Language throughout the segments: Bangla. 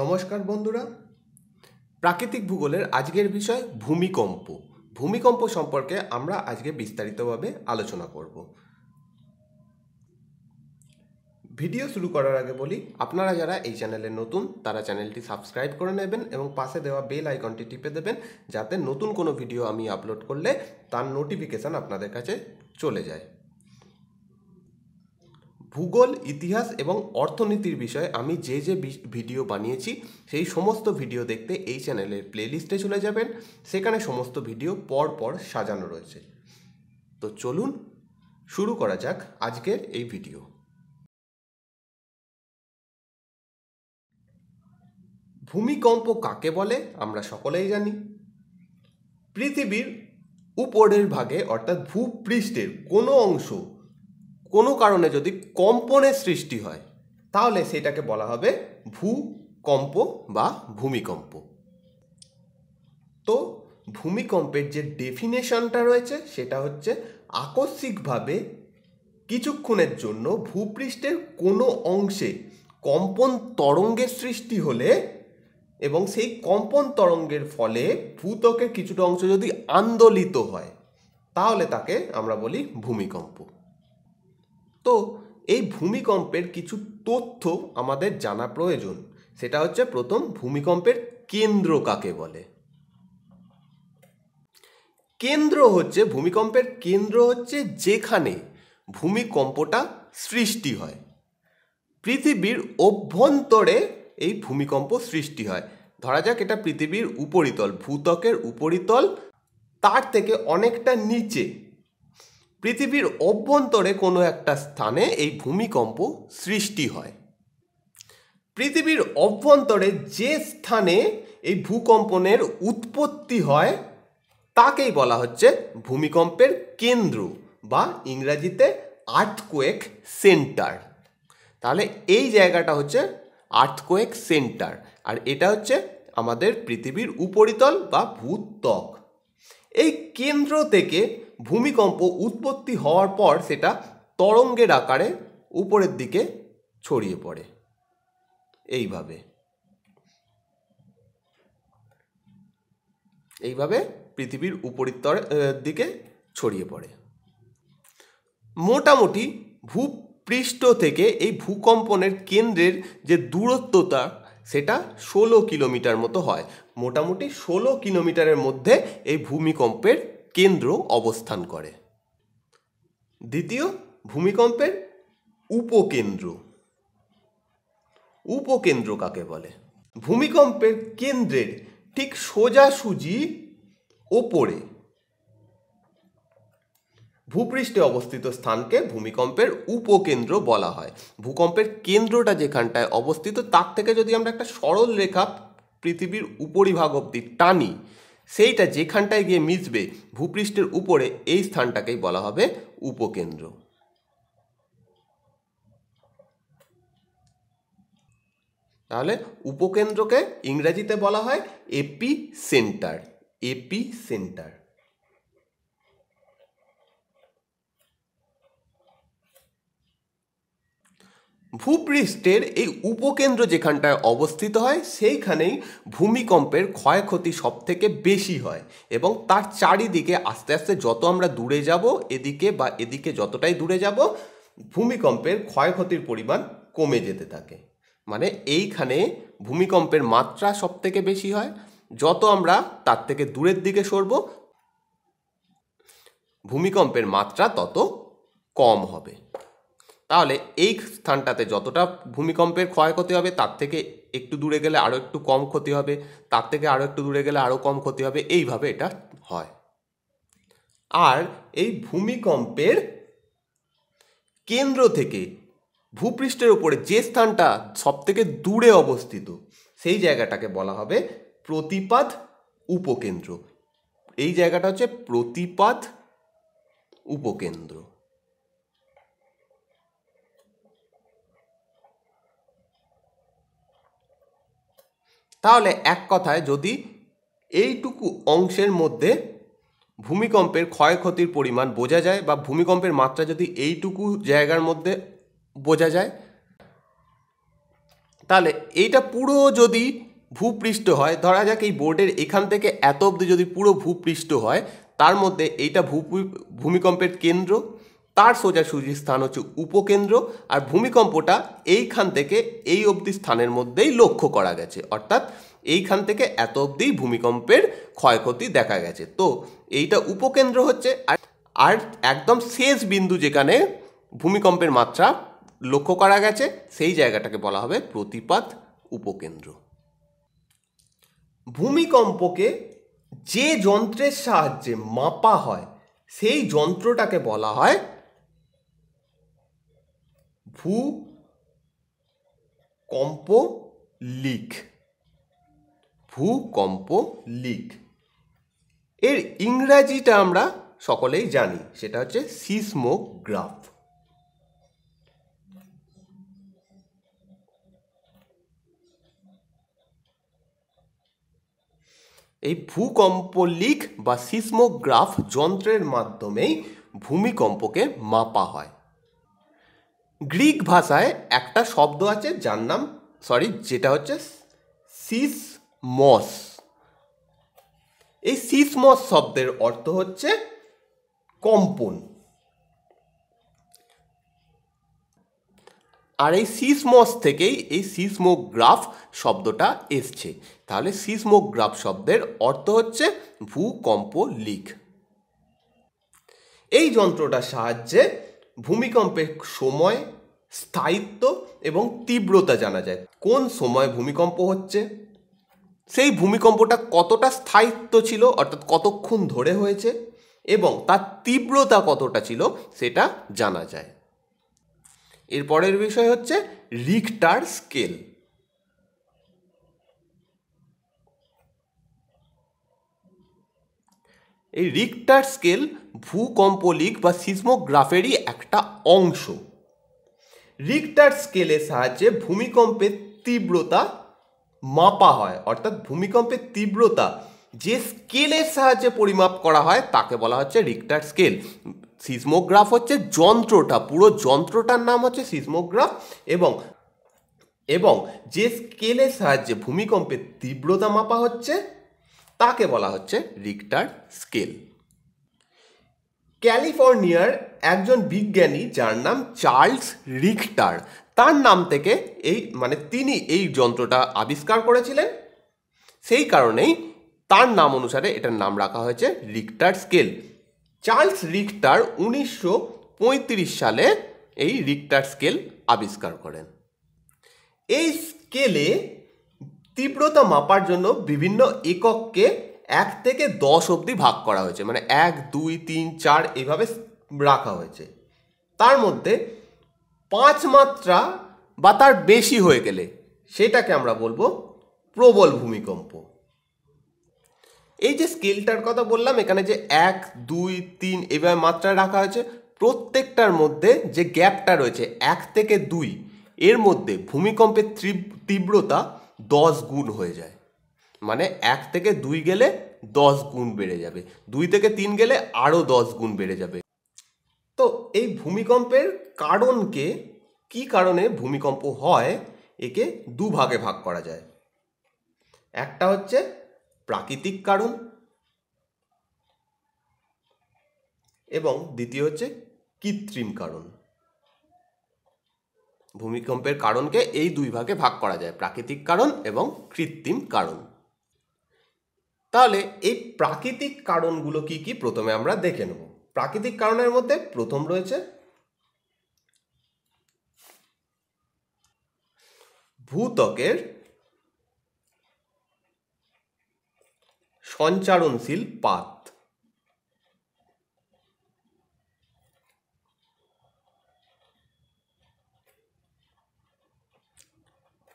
নমস্কার বন্ধুরা প্রাকৃতিক ভূগোলের আজকের বিষয় ভূমিকম্প ভূমিকম্প সম্পর্কে আমরা আজকে বিস্তারিতভাবে আলোচনা করব ভিডিও শুরু করার আগে বলি আপনারা যারা এই চ্যানেলে নতুন তারা চ্যানেলটি সাবস্ক্রাইব করে নেবেন এবং পাশে দেওয়া বেল আইকনটি টিপে দেবেন যাতে নতুন কোনো ভিডিও আমি আপলোড করলে তার নোটিফিকেশান আপনাদের কাছে চলে যায় ভূগোল ইতিহাস এবং অর্থনীতির বিষয়ে আমি যে যে ভিডিও বানিয়েছি সেই সমস্ত ভিডিও দেখতে এই চ্যানেলের প্লেলিস্টে চলে যাবেন সেখানে সমস্ত ভিডিও পর পর সাজানো রয়েছে তো চলুন শুরু করা যাক আজকের এই ভিডিও ভূমিকম্প কাকে বলে আমরা সকলেই জানি পৃথিবীর উপরের ভাগে অর্থাৎ ভূপৃষ্ঠের কোনো অংশ কোনো কারণে যদি কম্পনের সৃষ্টি হয় তাহলে সেটাকে বলা হবে ভূকম্প বা ভূমিকম্প তো ভূমিকম্পের যে ডেফিনেশনটা রয়েছে সেটা হচ্ছে আকস্মিকভাবে কিছুক্ষণের জন্য ভূপৃষ্ঠের কোনো অংশে কম্পন তরঙ্গের সৃষ্টি হলে এবং সেই কম্পন তরঙ্গের ফলে ভূতকের কিছুটা অংশ যদি আন্দোলিত হয় তাহলে তাকে আমরা বলি ভূমিকম্প তো এই ভূমিকম্পের কিছু তথ্য আমাদের জানা প্রয়োজন সেটা হচ্ছে প্রথম ভূমিকম্পের কেন্দ্র কাকে বলে কেন্দ্র হচ্ছে ভূমিকম্পের কেন্দ্র হচ্ছে যেখানে ভূমিকম্পটা সৃষ্টি হয় পৃথিবীর অভ্যন্তরে এই ভূমিকম্প সৃষ্টি হয় ধরা যাক এটা পৃথিবীর উপরিতল ভূতকের উপরিতল তার থেকে অনেকটা নিচে পৃথিবীর অভ্যন্তরে কোনো একটা স্থানে এই ভূমিকম্প সৃষ্টি হয় পৃথিবীর অভ্যন্তরে যে স্থানে এই ভূকম্পনের উৎপত্তি হয় তাকেই বলা হচ্ছে ভূমিকম্পের কেন্দ্র বা ইংরাজিতে আর্থকোয়েক সেন্টার তাহলে এই জায়গাটা হচ্ছে আর্থকোয়েক সেন্টার আর এটা হচ্ছে আমাদের পৃথিবীর উপরিতল বা ভূত্বক এই কেন্দ্র থেকে ভূমিকম্প উৎপত্তি হওয়ার পর সেটা তরঙ্গের আকারে উপরের দিকে ছড়িয়ে পড়ে এইভাবে এইভাবে পৃথিবীর উপরিতর দিকে ছড়িয়ে পড়ে মোটামুটি ভূপৃষ্ঠ থেকে এই ভূকম্পনের কেন্দ্রের যে দূরত্বতা সেটা ষোলো কিলোমিটার মতো হয় মোটামুটি ষোলো কিলোমিটারের মধ্যে এই ভূমিকম্পের কেন্দ্র অবস্থান করে দ্বিতীয় ভূমিকম্পের উপকেন্দ্র উপকেন্দ্র কাকে বলে ভূমিকম্পের কেন্দ্রের ঠিক সোজাসুজি ওপরে ভূপৃষ্ঠে অবস্থিত স্থানকে ভূমিকম্পের উপকেন্দ্র বলা হয় ভূকম্পের কেন্দ্রটা যেখানটায় অবস্থিত তার থেকে যদি আমরা একটা সরল রেখা পৃথিবীর উপরিভাগ অব্দি টানি সেইটা যেখানটায় গিয়ে মিশবে ভূপৃষ্ঠের উপরে এই স্থানটাকেই বলা হবে উপকেন্দ্র তাহলে উপকেন্দ্রকে ইংরাজিতে বলা হয় এপি সেন্টার এপি সেন্টার ভূপৃষ্ঠের এই উপকেন্দ্র যেখানটায় অবস্থিত হয় সেইখানেই ভূমিকম্পের ক্ষয়ক্ষতি সবথেকে বেশি হয় এবং তার চারিদিকে আস্তে আস্তে যত আমরা দূরে যাব এদিকে বা এদিকে যতটাই দূরে যাব ভূমিকম্পের ক্ষয়ক্ষতির পরিমাণ কমে যেতে থাকে মানে এইখানে ভূমিকম্পের মাত্রা সব থেকে বেশি হয় যত আমরা তার থেকে দূরের দিকে সরব ভূমিকম্পের মাত্রা তত কম হবে তাহলে এই স্থানটাতে যতটা ভূমিকম্পের ক্ষয়ক্ষতি হবে তার থেকে একটু দূরে গেলে আরও একটু কম ক্ষতি হবে তার থেকে আরও একটু দূরে গেলে আরও কম ক্ষতি হবে এইভাবে এটা হয় আর এই ভূমিকম্পের কেন্দ্র থেকে ভূপৃষ্ঠের উপরে যে স্থানটা সবথেকে দূরে অবস্থিত সেই জায়গাটাকে বলা হবে প্রতিপাদ উপকেন্দ্র এই জায়গাটা হচ্ছে প্রতিপাদ উপকেন্দ্র তাহলে এক কথায় যদি এইটুকু অংশের মধ্যে ভূমিকম্পের ক্ষয়ক্ষতির পরিমাণ বোঝা যায় বা ভূমিকম্পের মাত্রা যদি এইটুকু জায়গার মধ্যে বোঝা যায় তাহলে এইটা পুরো যদি ভূপৃষ্ঠ হয় ধরা যাক এই বোর্ডের এখান থেকে এত অবধি যদি পুরো ভূপৃষ্ঠ হয় তার মধ্যে এইটা ভূ ভূমিকম্পের কেন্দ্র তার সোজাসুজি স্থান হচ্ছে উপকেন্দ্র আর ভূমিকম্পটা এইখান থেকে এই অবধি স্থানের মধ্যেই লক্ষ্য করা গেছে অর্থাৎ এইখান থেকে এত অবধি ভূমিকম্পের ক্ষয়ক্ষতি দেখা গেছে তো এইটা উপকেন্দ্র হচ্ছে আর আর একদম শেষ বিন্দু যেখানে ভূমিকম্পের মাত্রা লক্ষ্য করা গেছে সেই জায়গাটাকে বলা হবে প্রতিপাত উপকেন্দ্র ভূমিকম্পকে যে যন্ত্রের সাহায্যে মাপা হয় সেই যন্ত্রটাকে বলা হয় ভূ কম্প লিক ভূকম্প লিক এর ইংরাজিটা আমরা সকলেই জানি সেটা হচ্ছে সিসমোগ্রাফ এই ভূকম্প লিক বা সিসমোগ্রাফ যন্ত্রের মাধ্যমেই ভূমিকম্পকে মাপা হয় গ্রিক ভাষায় একটা শব্দ আছে যার নাম সরি যেটা হচ্ছে মস এই সিসমস শব্দের অর্থ হচ্ছে কম্পন আর এই সিসমস থেকেই এই সিসমোগ্রাফ শব্দটা এসছে তাহলে সিসমোগ্রাফ শব্দের অর্থ হচ্ছে ভূকম্প লিক এই যন্ত্রটার সাহায্যে ভূমিকম্পের সময় স্থায়িত্ব এবং তীব্রতা জানা যায় কোন সময় ভূমিকম্প হচ্ছে সেই ভূমিকম্পটা কতটা স্থায়িত্ব ছিল অর্থাৎ কতক্ষণ ধরে হয়েছে এবং তার তীব্রতা কতটা ছিল সেটা জানা যায় এরপরের বিষয় হচ্ছে রিক্টার স্কেল এই রিক্টার স্কেল ভূকম্পলিক বা সিসমোগ্রাফেরই একটা অংশ রিক্টার স্কেলের সাহায্যে ভূমিকম্পের তীব্রতা মাপা হয় অর্থাৎ ভূমিকম্পের তীব্রতা যে স্কেলের সাহায্যে পরিমাপ করা হয় তাকে বলা হচ্ছে রিক্টার স্কেল সিসমোগ্রাফ হচ্ছে যন্ত্রটা পুরো যন্ত্রটার নাম হচ্ছে সিসমোগ্রাফ এবং এবং যে স্কেলের সাহায্যে ভূমিকম্পের তীব্রতা মাপা হচ্ছে তাকে বলা হচ্ছে রিক্টার স্কেল ক্যালিফোর্নিয়ার একজন বিজ্ঞানী যার নাম চার্লস রিক্টার তার নাম থেকে এই মানে তিনি এই যন্ত্রটা আবিষ্কার করেছিলেন সেই কারণেই তার নাম অনুসারে এটার নাম রাখা হয়েছে রিক্টার স্কেল চার্লস রিক্টার উনিশশো সালে এই রিক্টার স্কেল আবিষ্কার করেন এই স্কেলে তীব্রতা মাপার জন্য বিভিন্ন একককে এক থেকে দশ অবধি ভাগ করা হয়েছে মানে এক দুই তিন চার এইভাবে রাখা হয়েছে তার মধ্যে পাঁচ মাত্রা বা তার বেশি হয়ে গেলে সেটাকে আমরা বলবো প্রবল ভূমিকম্প এই যে স্কেলটার কথা বললাম এখানে যে এক দুই তিন এভাবে মাত্রা রাখা হয়েছে প্রত্যেকটার মধ্যে যে গ্যাপটা রয়েছে এক থেকে দুই এর মধ্যে ভূমিকম্পের তীব্রতা দশ গুণ হয়ে যায় মানে এক থেকে দুই গেলে দশ গুণ বেড়ে যাবে দুই থেকে তিন গেলে আরও দশ গুণ বেড়ে যাবে তো এই ভূমিকম্পের কারণকে কি কারণে ভূমিকম্প হয় একে দুভাগে ভাগ করা যায় একটা হচ্ছে প্রাকৃতিক কারণ এবং দ্বিতীয় হচ্ছে কৃত্রিম কারণ ভূমিকম্পের কারণকে এই দুই ভাগে ভাগ করা যায় প্রাকৃতিক কারণ এবং কৃত্রিম কারণ তাহলে এই প্রাকৃতিক কারণগুলো কি কি প্রথমে আমরা দেখে নেব প্রাকৃতিক কারণের মধ্যে প্রথম রয়েছে ভূত্বকের সঞ্চারণশীল পাত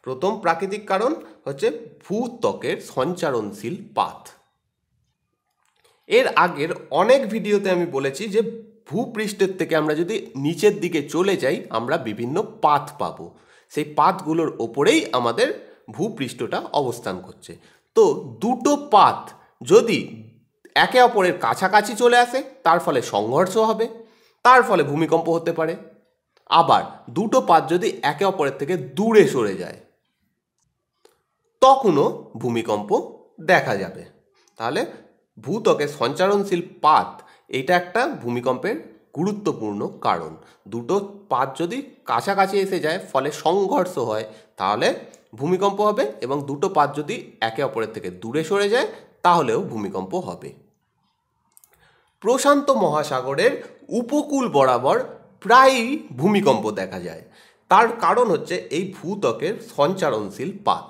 প্রথম প্রাকৃতিক কারণ হচ্ছে ভূত্বকের সঞ্চারণশীল পাত এর আগের অনেক ভিডিওতে আমি বলেছি যে ভূপৃষ্ঠের থেকে আমরা যদি নিচের দিকে চলে যাই আমরা বিভিন্ন পাত পাব সেই পাতগুলোর ওপরেই আমাদের ভূপৃষ্ঠটা অবস্থান করছে তো দুটো পাত যদি একে অপরের কাছাকাছি চলে আসে তার ফলে সংঘর্ষ হবে তার ফলে ভূমিকম্প হতে পারে আবার দুটো পাত যদি একে অপরের থেকে দূরে সরে যায় তখনও ভূমিকম্প দেখা যাবে তাহলে ভূত্বকের সঞ্চারণশীল পাত এটা একটা ভূমিকম্পের গুরুত্বপূর্ণ কারণ দুটো পাত যদি কাছাকাছি এসে যায় ফলে সংঘর্ষ হয় তাহলে ভূমিকম্প হবে এবং দুটো পাত যদি একে অপরের থেকে দূরে সরে যায় তাহলেও ভূমিকম্প হবে প্রশান্ত মহাসাগরের উপকূল বরাবর প্রায়ই ভূমিকম্প দেখা যায় তার কারণ হচ্ছে এই ভূত্বকের সঞ্চারণশীল পাত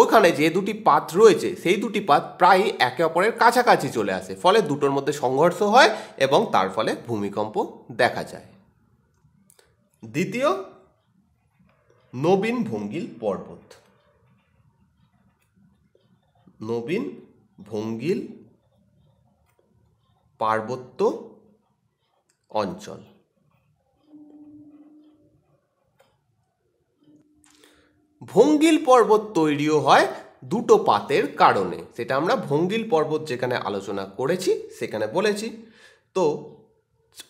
ওখানে যে দুটি পাত রয়েছে সেই দুটি পাত প্রায় একে অপরের কাছাকাছি চলে আসে ফলে দুটোর মধ্যে সংঘর্ষ হয় এবং তার ফলে ভূমিকম্প দেখা যায় দ্বিতীয় নবীন ভঙ্গিল পর্বত নবীন ভঙ্গিল পার্বত্য অঞ্চল ভঙ্গিল পর্বত তৈরিও হয় দুটো পাতের কারণে সেটা আমরা ভঙ্গিল পর্বত যেখানে আলোচনা করেছি সেখানে বলেছি তো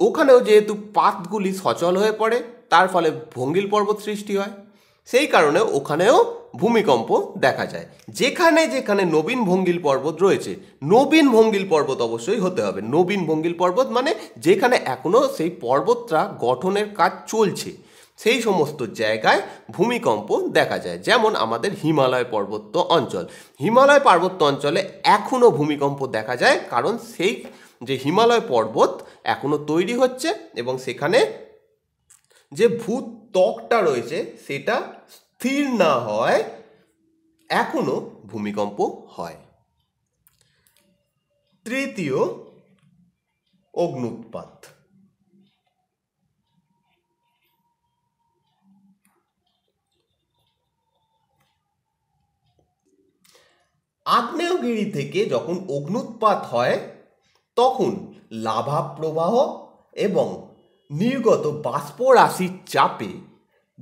ওখানেও যেহেতু পাতগুলি সচল হয়ে পড়ে তার ফলে ভঙ্গিল পর্বত সৃষ্টি হয় সেই কারণে ওখানেও ভূমিকম্প দেখা যায় যেখানে যেখানে নবীন ভঙ্গিল পর্বত রয়েছে নবীন ভঙ্গিল পর্বত অবশ্যই হতে হবে নবীন ভঙ্গিল পর্বত মানে যেখানে এখনও সেই পর্বতটা গঠনের কাজ চলছে সেই সমস্ত জায়গায় ভূমিকম্প দেখা যায় যেমন আমাদের হিমালয় পার্বত্য অঞ্চল হিমালয় পার্বত্য অঞ্চলে এখনও ভূমিকম্প দেখা যায় কারণ সেই যে হিমালয় পর্বত এখনও তৈরি হচ্ছে এবং সেখানে যে ভূত ত্বকটা রয়েছে সেটা স্থির না হয় এখনও ভূমিকম্প হয় তৃতীয় অগ্নুৎপাত আগ্নেয়গিরি থেকে যখন অগ্নুৎপাত হয় তখন লাভা প্রবাহ এবং নির্গত বাষ্প রাশির চাপে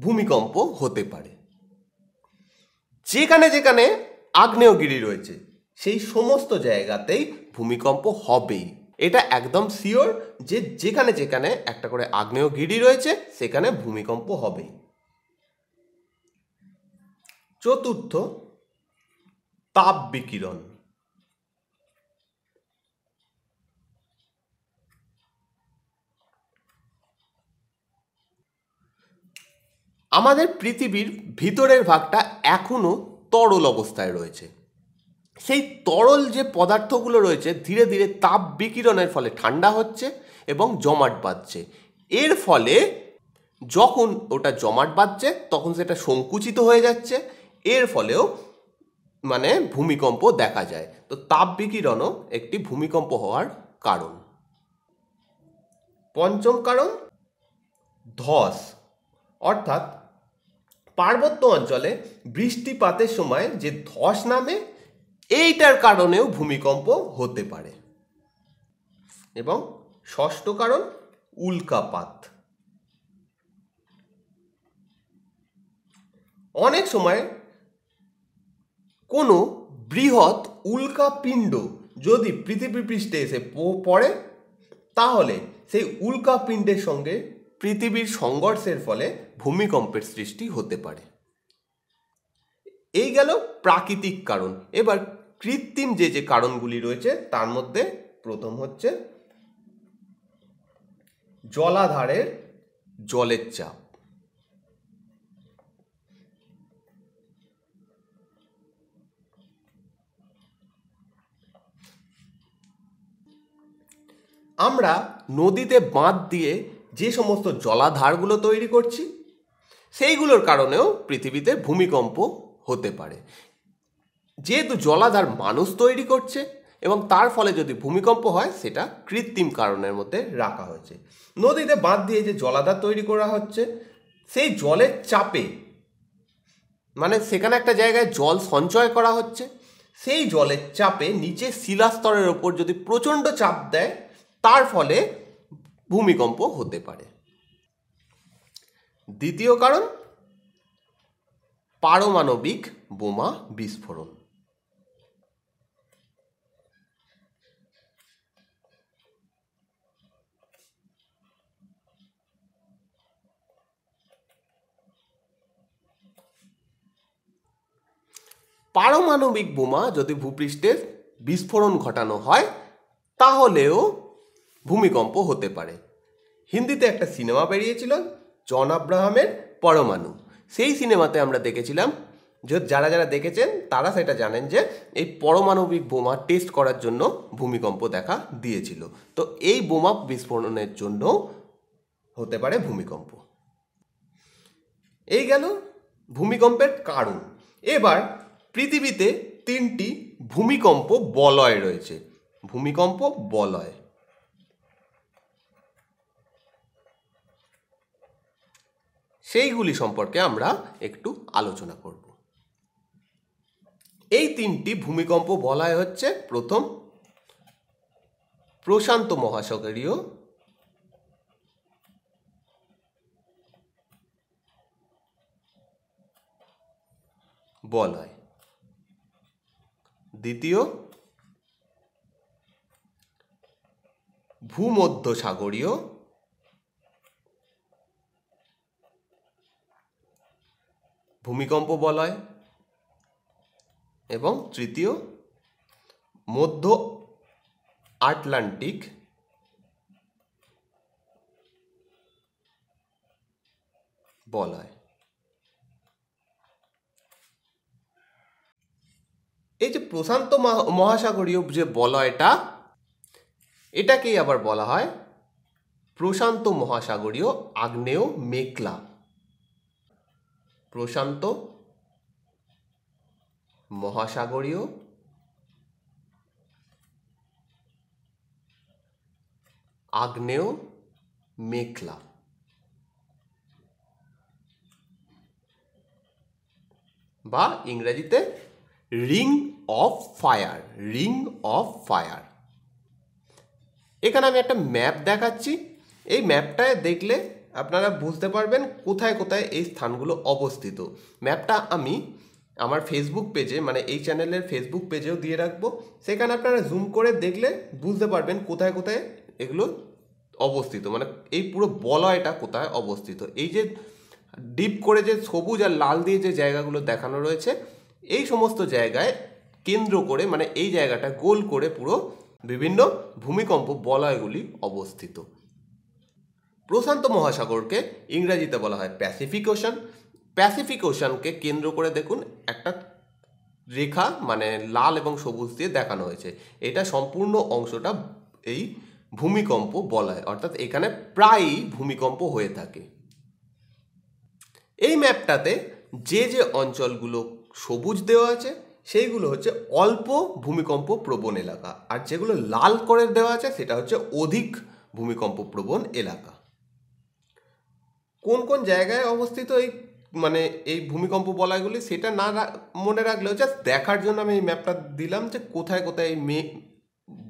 ভূমিকম্প হতে পারে যেখানে যেখানে আগ্নেয়গিরি রয়েছে সেই সমস্ত জায়গাতেই ভূমিকম্প হবেই এটা একদম শিওর যে যেখানে যেখানে একটা করে আগ্নেয়গিরি রয়েছে সেখানে ভূমিকম্প হবেই চতুর্থ তাপ বিকিরণ আমাদের পৃথিবীর ভিতরের ভাগটা এখনো তরল অবস্থায় রয়েছে সেই তরল যে পদার্থগুলো রয়েছে ধীরে ধীরে তাপ বিকিরণের ফলে ঠান্ডা হচ্ছে এবং জমাট বাঁধছে এর ফলে যখন ওটা জমাট বাঁধছে তখন সেটা সংকুচিত হয়ে যাচ্ছে এর ফলেও মানে ভূমিকম্প দেখা যায় তো তাপ বিকিরণও একটি ভূমিকম্প হওয়ার কারণ পঞ্চম কারণ ধস অর্থাৎ পার্বত্য অঞ্চলে বৃষ্টিপাতের সময় যে ধস নামে এইটার কারণেও ভূমিকম্প হতে পারে এবং ষষ্ঠ কারণ উল্কাপাত অনেক সময় কোনো বৃহৎ উল্কাপিণ্ড যদি পৃথিবী পৃষ্ঠে এসে পড়ে তাহলে সেই উল্কাপিণ্ডের সঙ্গে পৃথিবীর সংঘর্ষের ফলে ভূমিকম্পের সৃষ্টি হতে পারে এই গেল প্রাকৃতিক কারণ এবার কৃত্রিম যে যে কারণগুলি রয়েছে তার মধ্যে প্রথম হচ্ছে জলাধারের জলের চাপ আমরা নদীতে বাঁধ দিয়ে যে সমস্ত জলাধারগুলো তৈরি করছি সেইগুলোর কারণেও পৃথিবীতে ভূমিকম্প হতে পারে যেহেতু জলাধার মানুষ তৈরি করছে এবং তার ফলে যদি ভূমিকম্প হয় সেটা কৃত্রিম কারণের মধ্যে রাখা হয়েছে নদীতে বাঁধ দিয়ে যে জলাধার তৈরি করা হচ্ছে সেই জলের চাপে মানে সেখানে একটা জায়গায় জল সঞ্চয় করা হচ্ছে সেই জলের চাপে নিচে শিলাস্তরের ওপর যদি প্রচণ্ড চাপ দেয় তার ফলে ভূমিকম্প হতে পারে দ্বিতীয় কারণ পারমাণবিক বোমা বিস্ফোরণ পারমাণবিক বোমা যদি ভূপৃষ্ঠের বিস্ফোরণ ঘটানো হয় তাহলেও ভূমিকম্প হতে পারে হিন্দিতে একটা সিনেমা বেরিয়েছিল জন আব্রাহামের পরমাণু সেই সিনেমাতে আমরা দেখেছিলাম যে যারা যারা দেখেছেন তারা সেটা জানেন যে এই পরমাণবিক বোমা টেস্ট করার জন্য ভূমিকম্প দেখা দিয়েছিল তো এই বোমা বিস্ফোরণের জন্য হতে পারে ভূমিকম্প এই গেল ভূমিকম্পের কারণ এবার পৃথিবীতে তিনটি ভূমিকম্প বলয় রয়েছে ভূমিকম্প বলয় সেইগুলি সম্পর্কে আমরা একটু আলোচনা করব এই তিনটি ভূমিকম্প বলায় হচ্ছে প্রথম প্রশান্ত মহাসাগরীয় বলয় দ্বিতীয় ভূমধ্যসাগরীয় ভূমিকম্প বলয় এবং তৃতীয় মধ্য আটলান্টিক বলয় এই যে প্রশান্ত মহাসাগরীয় যে বলয়টা এটাকেই আবার বলা হয় প্রশান্ত মহাসাগরীয় আগ্নেয় মেঘলা প্রশান্ত মহাসাগরীয় আগ্নেয় মেঘলা বা ইংরেজিতে ring of fire ring of fire এখানে আমি একটা ম্যাপ দেখাচ্ছি এই ম্যাপটায় দেখলে আপনারা বুঝতে পারবেন কোথায় কোথায় এই স্থানগুলো অবস্থিত ম্যাপটা আমি আমার ফেসবুক পেজে মানে এই চ্যানেলের ফেসবুক পেজেও দিয়ে রাখবো সেখানে আপনারা জুম করে দেখলে বুঝতে পারবেন কোথায় কোথায় এগুলো অবস্থিত মানে এই পুরো বলয়টা কোথায় অবস্থিত এই যে ডিপ করে যে সবুজ আর লাল দিয়ে যে জায়গাগুলো দেখানো রয়েছে এই সমস্ত জায়গায় কেন্দ্র করে মানে এই জায়গাটা গোল করে পুরো বিভিন্ন ভূমিকম্প বলয়গুলি অবস্থিত প্রশান্ত মহাসাগরকে ইংরেজিতে বলা হয় প্যাসিফিক ওশান প্যাসিফিক ওশানকে কেন্দ্র করে দেখুন একটা রেখা মানে লাল এবং সবুজ দিয়ে দেখানো হয়েছে এটা সম্পূর্ণ অংশটা এই ভূমিকম্প বলা হয় অর্থাৎ এখানে প্রায়ই ভূমিকম্প হয়ে থাকে এই ম্যাপটাতে যে যে অঞ্চলগুলো সবুজ দেওয়া আছে সেইগুলো হচ্ছে অল্প ভূমিকম্প প্রবণ এলাকা আর যেগুলো লাল করে দেওয়া আছে সেটা হচ্ছে অধিক ভূমিকম্প প্রবণ এলাকা কোন কোন জায়গায় অবস্থিত এই মানে এই ভূমিকম্প বলাগুলি সেটা না মনে রাখলেও জাস্ট দেখার জন্য আমি এই ম্যাপটা দিলাম যে কোথায় কোথায় এই মে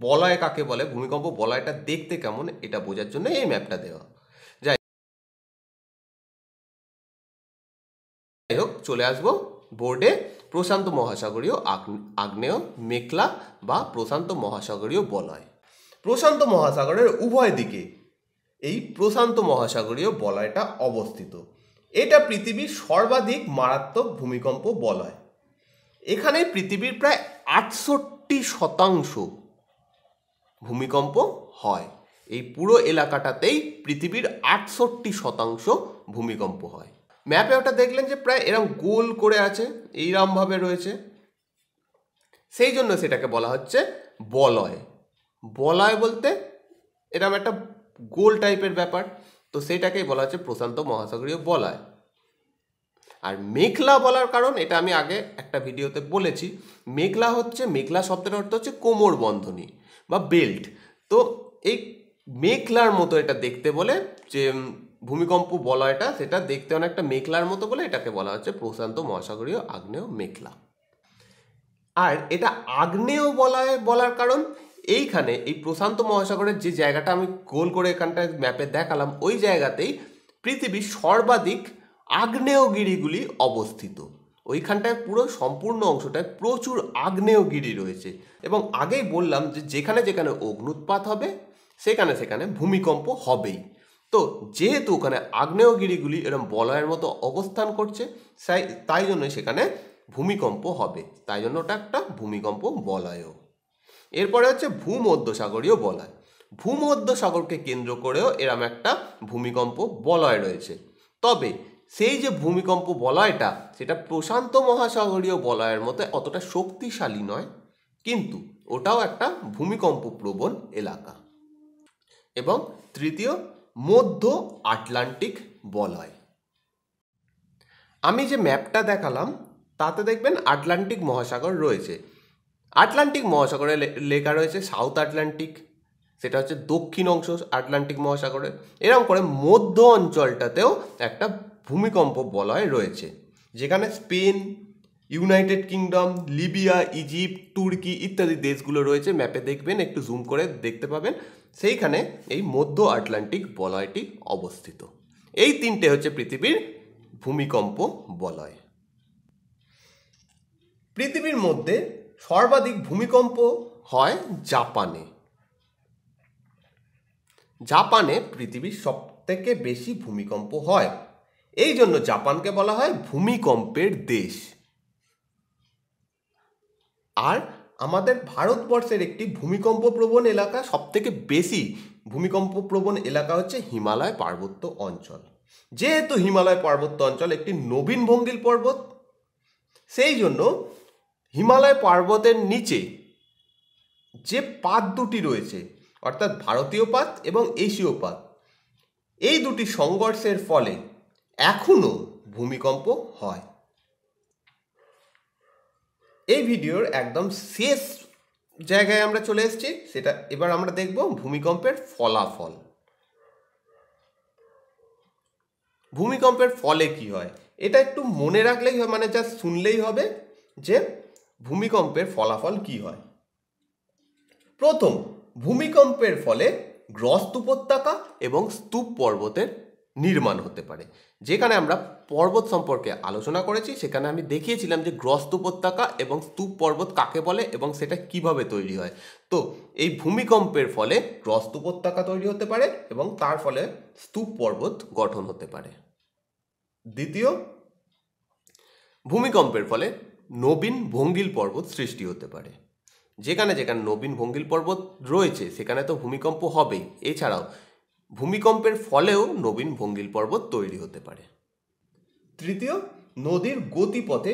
বলায় কাকে বলে ভূমিকম্প বলায়টা দেখতে কেমন এটা বোঝার জন্য এই ম্যাপটা দেওয়া যাই হোক চলে আসবো বোর্ডে প্রশান্ত মহাসাগরীয় আগ্নেয় মেখলা বা প্রশান্ত মহাসাগরীয় বলয় প্রশান্ত মহাসাগরের উভয় দিকে এই প্রশান্ত মহাসাগরীয় বলয়টা অবস্থিত এটা পৃথিবীর সর্বাধিক মারাত্মক ভূমিকম্প বলয় এখানে পৃথিবীর প্রায় আটষট্টি শতাংশ ভূমিকম্প হয় এই পুরো এলাকাটাতেই পৃথিবীর আটষট্টি শতাংশ ভূমিকম্প হয় ম্যাপে ওটা দেখলেন যে প্রায় এরম গোল করে আছে এইরমভাবে রয়েছে সেই জন্য সেটাকে বলা হচ্ছে বলয় বলয় বলতে এরম একটা গোল টাইপের ব্যাপার তো সেটাকেই বলা হচ্ছে প্রশান্ত মহাসাগরীয় বলয় আর মেঘলা বলার কারণ এটা আমি আগে একটা ভিডিওতে বলেছি মেঘলা হচ্ছে মেঘলা শব্দের অর্থ হচ্ছে কোমর বন্ধনী বা বেল্ট তো এই মেঘলার মতো এটা দেখতে বলে যে ভূমিকম্প বলয়টা সেটা দেখতে অনেকটা মেঘলার মতো বলে এটাকে বলা হচ্ছে প্রশান্ত মহাসাগরীয় আগ্নেয় মেঘলা আর এটা আগ্নেয় বলয় বলার কারণ এইখানে এই প্রশান্ত মহাসাগরের যে জায়গাটা আমি গোল করে এখানটা ম্যাপে দেখালাম ওই জায়গাতেই পৃথিবীর সর্বাধিক আগ্নেয়গিরিগুলি অবস্থিত ওইখানটায় পুরো সম্পূর্ণ অংশটায় প্রচুর আগ্নেয়গিরি রয়েছে এবং আগেই বললাম যে যেখানে যেখানে অগ্নুৎপাত হবে সেখানে সেখানে ভূমিকম্প হবেই তো যেহেতু ওখানে আগ্নেয়গিরিগুলি এরম বলয়ের মতো অবস্থান করছে তাই তাই জন্য সেখানে ভূমিকম্প হবে তাই জন্য ওটা একটা ভূমিকম্প বলয়ও এরপরে হচ্ছে ভূমধ্যসাগরীয় বলয় ভূমধ্যসাগরকে কেন্দ্র করেও এরম একটা ভূমিকম্প বলয় রয়েছে তবে সেই যে ভূমিকম্প বলয়টা সেটা প্রশান্ত মহাসাগরীয় বলয়ের মতো অতটা শক্তিশালী নয় কিন্তু ওটাও একটা ভূমিকম্প প্রবণ এলাকা এবং তৃতীয় মধ্য আটলান্টিক বলয় আমি যে ম্যাপটা দেখালাম তাতে দেখবেন আটলান্টিক মহাসাগর রয়েছে আটলান্টিক মহাসাগরে লেখা রয়েছে সাউথ আটলান্টিক সেটা হচ্ছে দক্ষিণ অংশ আটলান্টিক মহাসাগরে এরকম করে মধ্য অঞ্চলটাতেও একটা ভূমিকম্প বলয় রয়েছে যেখানে Spain United Kingdom Libya Egypt তুর্কি ইত্যাদি দেশগুলো রয়েছে ম্যাপে দেখবেন একটু জুম করে দেখতে পাবেন সেইখানে এই মধ্য আটলান্টিক বলয়টি অবস্থিত এই তিনটে হচ্ছে পৃথিবীর ভূমিকম্প বলয় পৃথিবীর মধ্যে সর্বাধিক ভূমিকম্প হয় জাপানে জাপানে পৃথিবীর সবথেকে বেশি ভূমিকম্প হয় এই জন্য জাপানকে বলা হয় ভূমিকম্পের দেশ আর আমাদের ভারতবর্ষের একটি ভূমিকম্প প্রবণ এলাকা সব থেকে বেশি ভূমিকম্প প্রবণ এলাকা হচ্ছে হিমালয় পার্বত্য অঞ্চল যেহেতু হিমালয় পার্বত্য অঞ্চল একটি নবীন ভঙ্গিল পর্বত সেই জন্য হিমালয় পর্বতের নিচে যে পাত দুটি রয়েছে অর্থাৎ ভারতীয় পাত এবং এশীয় পাত এই দুটি সংঘর্ষের ফলে এখনও ভূমিকম্প হয় এই ভিডিওর একদম শেষ জায়গায় আমরা চলে এসেছি সেটা এবার আমরা দেখব ভূমিকম্পের ফলাফল ভূমিকম্পের ফলে কি হয় এটা একটু মনে রাখলেই হয় মানে যা শুনলেই হবে যে ভূমিকম্পের ফলাফল কি হয় প্রথম ভূমিকম্পের ফলে গ্রস্ত উপত্যকা এবং স্তূপ পর্বতের নির্মাণ হতে পারে যেখানে আমরা পর্বত সম্পর্কে আলোচনা করেছি সেখানে আমি দেখিয়েছিলাম যে গ্রস্ত উপত্যকা এবং স্তূপ পর্বত কাকে বলে এবং সেটা কিভাবে তৈরি হয় তো এই ভূমিকম্পের ফলে গ্রস্ত উপত্যকা তৈরি হতে পারে এবং তার ফলে স্তূপ পর্বত গঠন হতে পারে দ্বিতীয় ভূমিকম্পের ফলে নবীন ভঙ্গিল পর্বত সৃষ্টি হতে পারে যেখানে যেখানে নবীন ভঙ্গিল পর্বত রয়েছে সেখানে তো ভূমিকম্প হবেই এছাড়াও ভূমিকম্পের ফলেও নবীন ভঙ্গিল পর্বত তৈরি হতে পারে তৃতীয় নদীর গতিপথে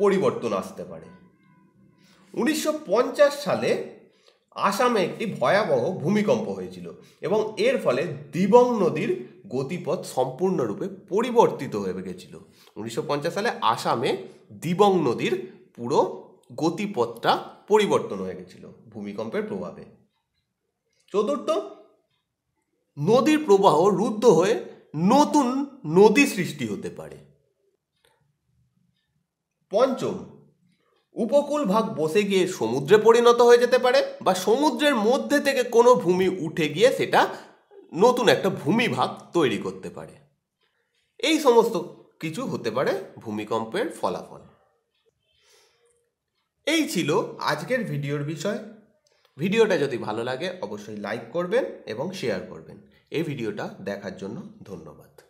পরিবর্তন আসতে পারে উনিশশো সালে আসামে একটি ভয়াবহ ভূমিকম্প হয়েছিল এবং এর ফলে দিবং নদীর গতিপথ সম্পূর্ণরূপে পরিবর্তিত হয়ে গেছিল উনিশশো সালে আসামে দিবং নদীর পুরো গতিপথটা পরিবর্তন হয়ে গেছিল ভূমিকম্পের প্রভাবে চতুর্থ নদীর প্রবাহ রুদ্ধ হয়ে নতুন নদী সৃষ্টি হতে পারে পঞ্চম উপকূল ভাগ বসে গিয়ে সমুদ্রে পরিণত হয়ে যেতে পারে বা সমুদ্রের মধ্যে থেকে কোনো ভূমি উঠে গিয়ে সেটা নতুন একটা ভূমিভাগ তৈরি করতে পারে এই সমস্ত কিছু হতে পারে ভূমিকম্পের ফলাফল এই ছিল আজকের ভিডিওর বিষয় ভিডিওটা যদি ভালো লাগে অবশ্যই লাইক করবেন এবং শেয়ার করবেন এই ভিডিওটা দেখার জন্য ধন্যবাদ